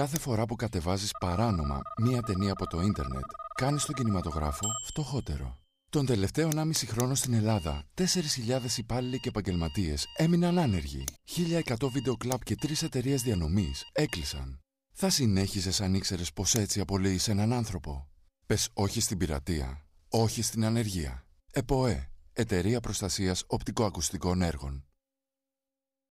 Κάθε φορά που κατεβάζεις παράνομα μία ταινία από το ίντερνετ, κάνεις τον κινηματογράφο φτωχότερο. Τον τελευταίο 1,5 χρόνο στην Ελλάδα, 4.000 υπάλληλοι και επαγγελματίες έμειναν άνεργοι. 1.100 βίντεο κλαπ και 3 εταιρείες διανομής έκλεισαν. Θα συνέχιζες αν ήξερες πως έτσι απολύεις έναν άνθρωπο. Πες όχι στην πειρατεία, όχι στην ανεργία. ΕΠΟΕ, Εταιρεία Προστασίας Οπτικοακουστικών Έργων.